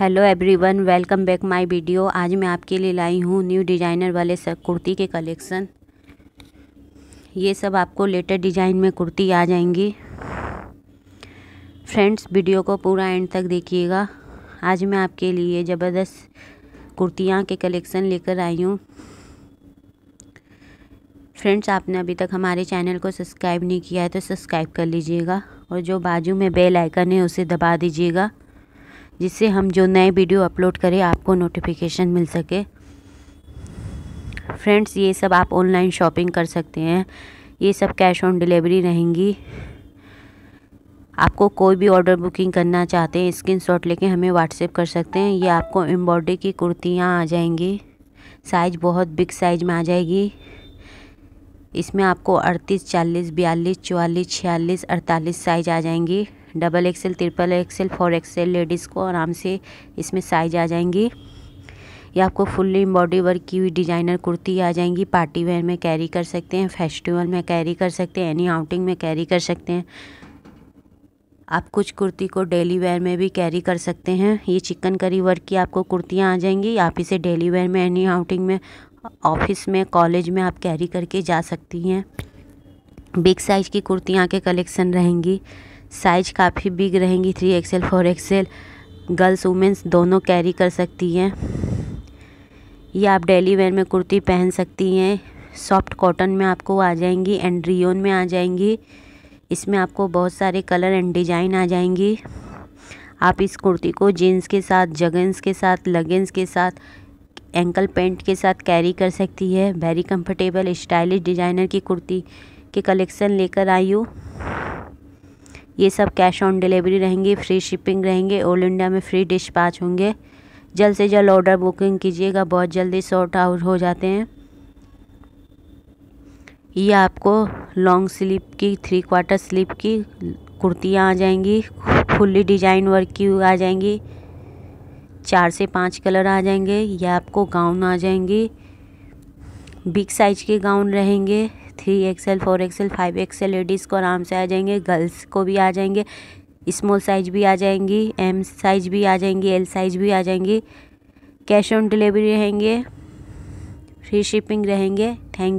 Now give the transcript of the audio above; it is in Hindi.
hello everyone welcome back my video आज मैं आपके लिए लाई हूँ न्यू डिज़ाइनर वाले कुर्ती के कलेक्शन ये सब आपको लेटेस्ट डिज़ाइन में कुर्ती आ जाएंगी फ्रेंड्स वीडियो को पूरा एंड तक देखिएगा आज मैं आपके लिए ज़बरदस्त कुर्तियाँ के कलेक्शन लेकर आई हूँ फ्रेंड्स आपने अभी तक हमारे चैनल को सब्सक्राइब नहीं किया है तो सब्सक्राइब कर लीजिएगा और जो बाजू में बेल आइकन है उसे दबा दीजिएगा जिससे हम जो नए वीडियो अपलोड करें आपको नोटिफिकेशन मिल सके फ्रेंड्स ये सब आप ऑनलाइन शॉपिंग कर सकते हैं ये सब कैश ऑन डिलीवरी रहेंगी आपको कोई भी ऑर्डर बुकिंग करना चाहते हैं स्क्रीन शॉट लेके हमें व्हाट्सएप कर सकते हैं ये आपको एम्ब्रॉयडरी की कुर्तियाँ आ जाएंगी साइज बहुत बिग साइज में आ जाएगी इसमें आपको अड़तीस चालीस बयालीस चवालीस छियालीस अड़तालीस साइज आ जाएंगी double XL triple XL four XL ladies को आराम से इसमें साइज आ जाएंगी या आपको फुल्ली एम्बॉडी वर्क की हुई डिजाइनर कुर्ती आ जाएंगी पार्टी वेयर में कैरी कर सकते हैं फेस्टिवल में कैरी कर सकते हैं एनी आउटिंग में कैरी कर सकते हैं आप कुछ कुर्ती को डेली वेयर में भी कैरी कर सकते हैं ये चिकन करी वर्क की आपको कुर्तियाँ आ जाएंगी आप इसे डेली वेयर में एनी आउटिंग में ऑफिस में कॉलेज में आप कैरी करके जा सकती हैं बिग साइज़ की कुर्तियाँ के कलेक्शन रहेंगी साइज काफ़ी बिग रहेंगी three XL four XL girls women's दोनों कैरी कर सकती हैं ये आप डेली वेयर में कुर्ती पहन सकती हैं सॉफ्ट कॉटन में आपको आ जाएंगी एंड रियोन में आ जाएंगी इसमें आपको बहुत सारे कलर एंड डिजाइन आ जाएंगी आप इस कुर्ती को जीन्स के साथ जगन्स के साथ लगेंस के साथ एंकल पेंट के साथ कैरी कर सकती है वेरी कंफर्टेबल स्टाइलिश डिज़ाइनर की कुर्ती के कलेक्शन लेकर आई हूँ ये सब कैश ऑन डिलीवरी रहेंगी फ्री शिपिंग रहेंगे ऑल इंडिया में फ्री डिस्पैच होंगे जल्द से जल्द ऑर्डर बुकिंग कीजिएगा बहुत जल्दी शॉर्ट आउट हो जाते हैं ये आपको लॉन्ग स्लीप की थ्री क्वार्टर स्लीप की कुर्तियाँ आ जाएंगी फुल्ली डिजाइन वर्क की आ जाएंगी चार से पाँच कलर आ जाएंगे ये आपको गाउन आ जाएंगी बिग साइज के गाउन रहेंगे three XL four XL five XL ladies को आराम से आ जाएंगे गर्ल्स को भी आ जाएंगे स्मॉल साइज भी आ जाएंगी एम साइज भी आ जाएंगी एल साइज भी आ जाएंगी कैश ऑन डिलीवरी रहेंगे फ्री शिपिंग रहेंगे थैंक